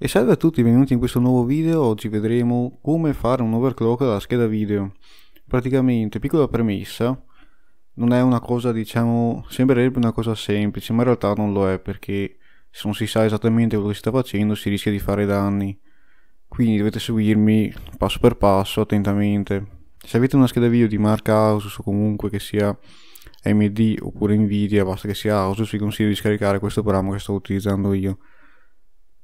E salve a tutti, benvenuti in questo nuovo video, oggi vedremo come fare un overclock alla scheda video. Praticamente, piccola premessa, non è una cosa, diciamo, sembrerebbe una cosa semplice, ma in realtà non lo è, perché se non si sa esattamente quello che si sta facendo si rischia di fare danni. Quindi dovete seguirmi passo per passo, attentamente se avete una scheda video di marca Asus o comunque che sia AMD oppure Nvidia, basta che sia Asus, vi consiglio di scaricare questo programma che sto utilizzando io.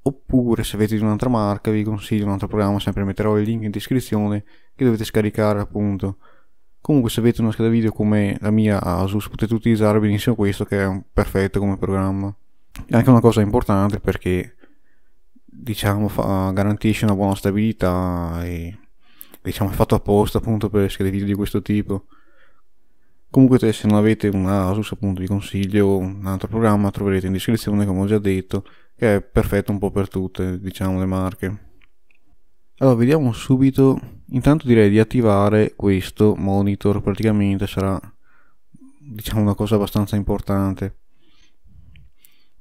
Oppure se avete di un'altra marca vi consiglio un altro programma, sempre metterò il link in descrizione che dovete scaricare appunto. Comunque se avete una scheda video come la mia Asus potete utilizzare benissimo questo che è perfetto come programma. È anche una cosa importante perché diciamo fa, garantisce una buona stabilità e diciamo è fatto apposta appunto per essere video di questo tipo comunque se non avete un Asus appunto vi consiglio un altro programma troverete in descrizione come ho già detto che è perfetto un po' per tutte diciamo le marche allora vediamo subito intanto direi di attivare questo monitor praticamente sarà diciamo una cosa abbastanza importante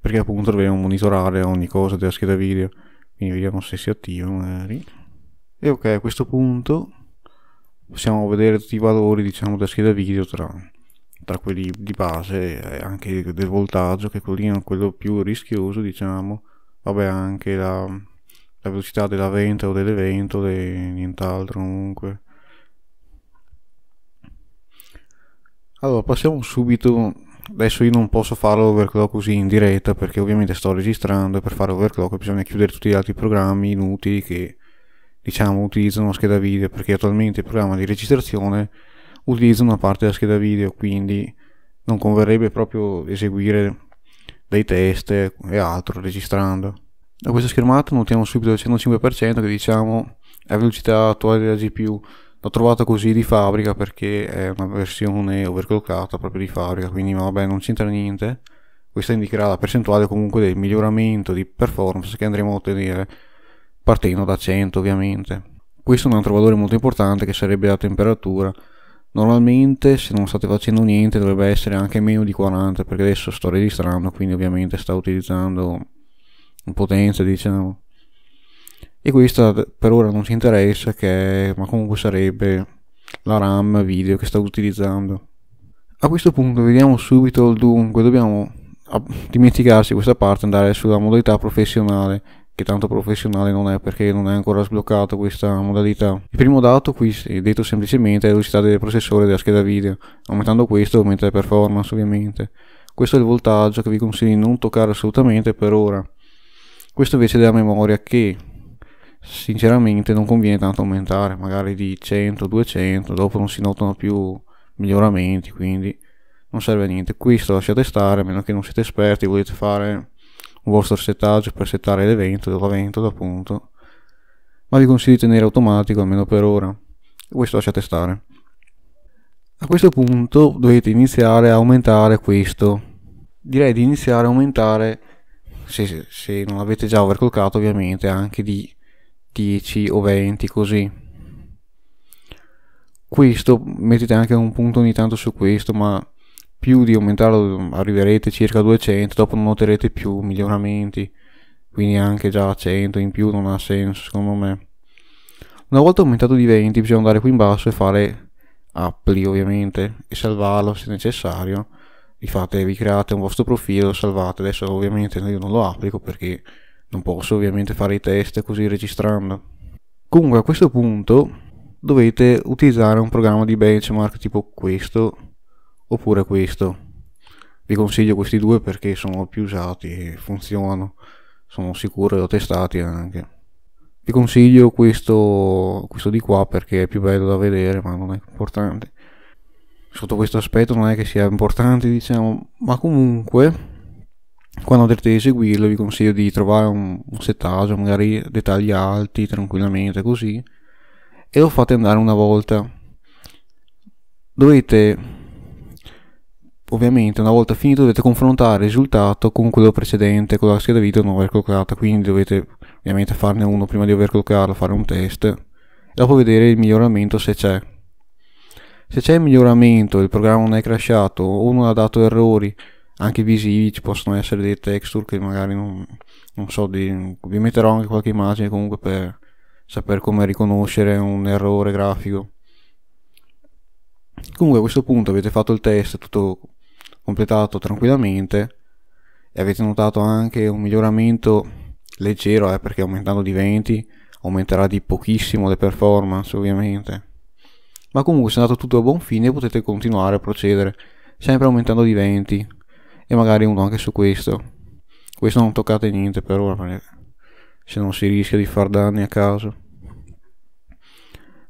perché appunto dobbiamo monitorare ogni cosa della scheda video quindi vediamo se si attiva magari e ok a questo punto possiamo vedere tutti i valori diciamo della scheda video tra, tra quelli di base e anche del voltaggio che è quello, quello più rischioso diciamo vabbè anche la, la velocità della ventola o delle ventole nient'altro comunque allora passiamo subito adesso io non posso fare l'overclock così in diretta perché ovviamente sto registrando e per fare l'overclock bisogna chiudere tutti gli altri programmi inutili che diciamo, utilizzano una scheda video perché attualmente il programma di registrazione utilizza una parte della scheda video, quindi non converrebbe proprio eseguire dei test e altro registrando. Da questa schermata notiamo subito il 105% che diciamo è la velocità attuale della GPU. L'ho trovata così di fabbrica perché è una versione overclockata proprio di fabbrica, quindi vabbè non c'entra niente. Questa indicherà la percentuale comunque del miglioramento di performance che andremo a ottenere partendo da 100 ovviamente. Questo è un altro valore molto importante che sarebbe la temperatura. Normalmente se non state facendo niente dovrebbe essere anche meno di 40 perché adesso sto registrando quindi ovviamente sta utilizzando potenza diciamo. E questa per ora non ci interessa che ma comunque sarebbe la RAM video che sto utilizzando. A questo punto vediamo subito il dunque, dobbiamo ah, dimenticarsi questa parte andare sulla modalità professionale che tanto professionale non è perché non è ancora sbloccata questa modalità. Il primo dato qui è detto semplicemente è la velocità del processore della scheda video, aumentando questo aumenta la performance ovviamente. Questo è il voltaggio che vi consiglio di non toccare assolutamente per ora. Questo invece è della memoria che sinceramente non conviene tanto aumentare, magari di 100, 200, dopo non si notano più miglioramenti, quindi non serve a niente. Questo lasciate stare, a meno che non siete esperti, volete fare un vostro settaggio cioè per settare l'evento, l'evento appunto, ma vi consiglio di tenere automatico almeno per ora. Questo lasciate stare. A questo punto dovete iniziare a aumentare questo. Direi di iniziare a aumentare, se, se non avete già overclockato ovviamente, anche di 10 o 20 così. Questo, mettete anche un punto ogni tanto su questo, ma più di aumentarlo arriverete circa 200, dopo non noterete più miglioramenti, quindi anche già 100 in più non ha senso secondo me. Una volta aumentato di 20 bisogna andare qui in basso e fare appli ovviamente e salvarlo se necessario. Vi, fate, vi create un vostro profilo, lo salvate, adesso ovviamente io non lo applico perché non posso ovviamente fare i test così registrando. Comunque a questo punto dovete utilizzare un programma di benchmark tipo questo oppure questo vi consiglio questi due perché sono più usati funzionano sono sicuro e ho testati anche vi consiglio questo, questo di qua perché è più bello da vedere ma non è importante sotto questo aspetto non è che sia importante diciamo ma comunque quando dovete eseguirlo vi consiglio di trovare un, un settaggio magari dettagli alti tranquillamente così e lo fate andare una volta dovete Ovviamente una volta finito dovete confrontare il risultato con quello precedente, con la scheda video non aver collocata, quindi dovete ovviamente farne uno prima di aver collocarla, fare un test e dopo vedere il miglioramento se c'è. Se c'è il miglioramento, il programma non è crashato o non ha dato errori, anche visivi, ci possono essere dei texture che magari non, non so, di, vi metterò anche qualche immagine comunque per sapere come riconoscere un errore grafico. Comunque a questo punto avete fatto il test tutto completato tranquillamente e avete notato anche un miglioramento leggero eh, perché aumentando di 20 aumenterà di pochissimo le performance ovviamente ma comunque se è andato tutto a buon fine potete continuare a procedere sempre aumentando di 20 e magari uno anche su questo questo non toccate niente per ora se non si rischia di far danni a caso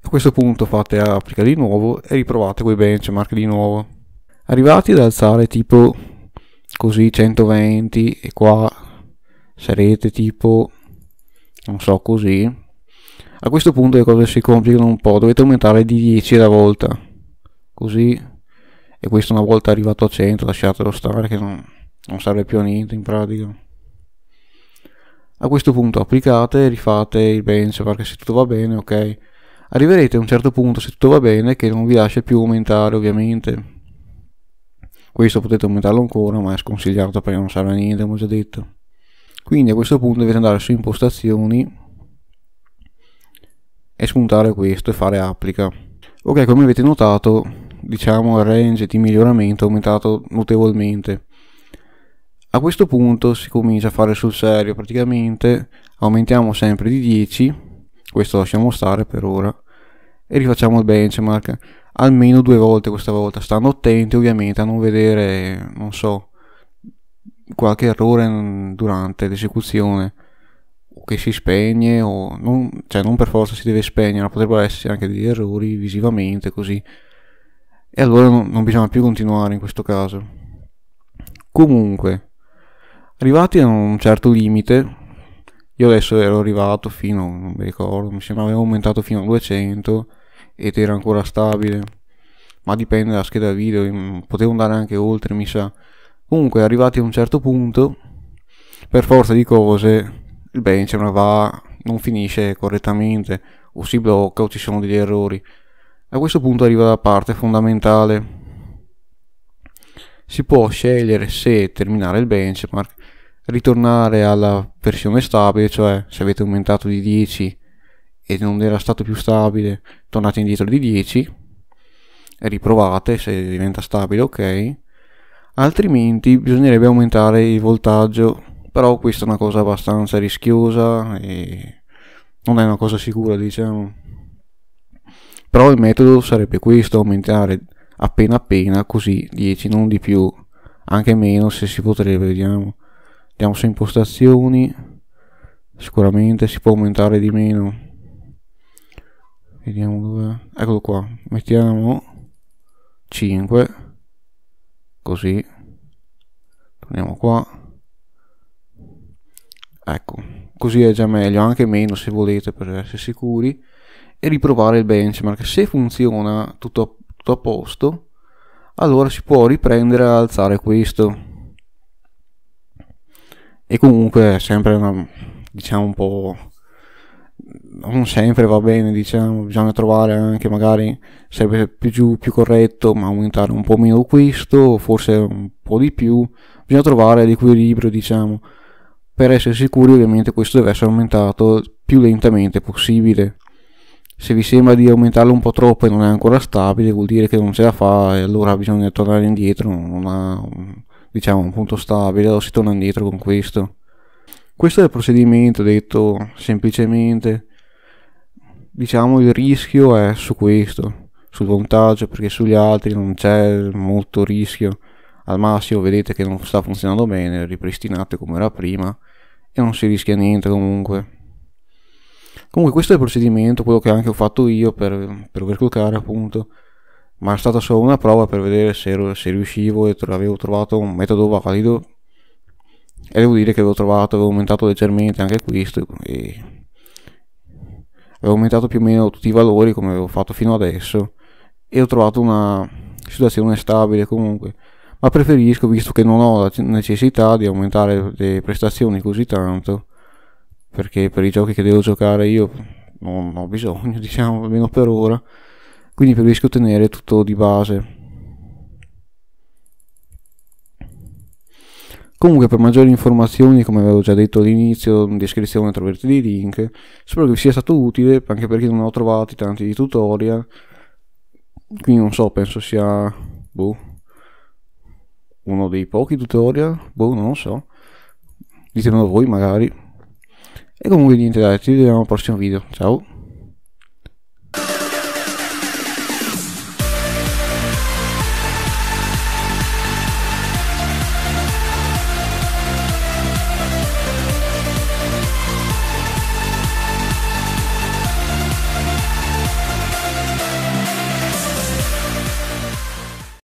a questo punto fate applica di nuovo e riprovate quei benchmark di nuovo arrivati ad alzare tipo così 120 e qua sarete tipo non so così a questo punto le cose si complicano un po' dovete aumentare di 10 alla volta così e questo una volta arrivato a 100 lasciatelo stare che non, non serve più a niente in pratica a questo punto applicate e rifate il bench perché se tutto va bene ok arriverete a un certo punto se tutto va bene che non vi lascia più aumentare ovviamente questo potete aumentarlo ancora ma è sconsigliato perché non serve a niente come ho già detto quindi a questo punto dovete andare su impostazioni e spuntare questo e fare applica ok come avete notato diciamo il range di miglioramento è aumentato notevolmente a questo punto si comincia a fare sul serio praticamente aumentiamo sempre di 10 questo lasciamo stare per ora e rifacciamo il benchmark almeno due volte questa volta, stando attenti ovviamente a non vedere, non so, qualche errore durante l'esecuzione o che si spegne o non, cioè non per forza si deve spegnere, potrebbero essere anche degli errori visivamente così e allora non, non bisogna più continuare in questo caso. Comunque, arrivati a un certo limite, io adesso ero arrivato fino, non mi ricordo, mi sembra avevo aumentato fino a 200 ed era ancora stabile ma dipende dalla scheda video, potevo andare anche oltre, mi sa. Comunque, arrivati a un certo punto, per forza di cose, il benchmark va, non finisce correttamente, o si blocca o ci sono degli errori. A questo punto arriva la parte fondamentale. Si può scegliere se terminare il benchmark, ritornare alla versione stabile, cioè se avete aumentato di 10 e non era stato più stabile, tornate indietro di 10, riprovate se diventa stabile ok, altrimenti bisognerebbe aumentare il voltaggio, però questa è una cosa abbastanza rischiosa e non è una cosa sicura diciamo. Però il metodo sarebbe questo, aumentare appena appena così 10 non di più anche meno se si potrebbe vediamo andiamo su impostazioni sicuramente si può aumentare di meno Vediamo dove... Eccolo qua. Mettiamo 5. Così. Torniamo qua. Ecco. Così è già meglio, anche meno se volete per essere sicuri. E riprovare il benchmark. Se funziona tutto, tutto a posto, allora si può riprendere a alzare questo. E comunque è sempre una, diciamo un po' non sempre va bene, diciamo, bisogna trovare anche magari sarebbe più, giù, più corretto, ma aumentare un po' meno questo, forse un po' di più, bisogna trovare l'equilibrio, diciamo. Per essere sicuri ovviamente questo deve essere aumentato più lentamente possibile. Se vi sembra di aumentarlo un po' troppo e non è ancora stabile, vuol dire che non ce la fa e allora bisogna tornare indietro, non ha diciamo un punto stabile, o si torna indietro con questo. Questo è il procedimento detto semplicemente diciamo il rischio è su questo, sul montaggio, perché sugli altri non c'è molto rischio. Al massimo vedete che non sta funzionando bene, ripristinate come era prima e non si rischia niente comunque. Comunque questo è il procedimento, quello che anche ho fatto io per, per calcolare appunto, ma è stata solo una prova per vedere se, ero, se riuscivo e tro- avevo trovato un metodo valido e devo dire che avevo trovato, avevo aumentato leggermente anche questo e avevo aumentato più o meno tutti i valori come avevo fatto fino adesso e ho trovato una situazione stabile comunque ma preferisco visto che non ho la necessità di aumentare le prestazioni così tanto perché per i giochi che devo giocare io non ho bisogno diciamo almeno per ora quindi preferisco tenere tutto di base Comunque per maggiori informazioni, come avevo già detto all'inizio, in descrizione troverete dei link. Spero che vi sia stato utile, anche perché non ho trovato tanti di tutorial. Quindi non so, penso sia... Boh, uno dei pochi tutorial? Boh, non lo so. Ditemelo voi magari. E comunque niente dai, ci vediamo al prossimo video. Ciao!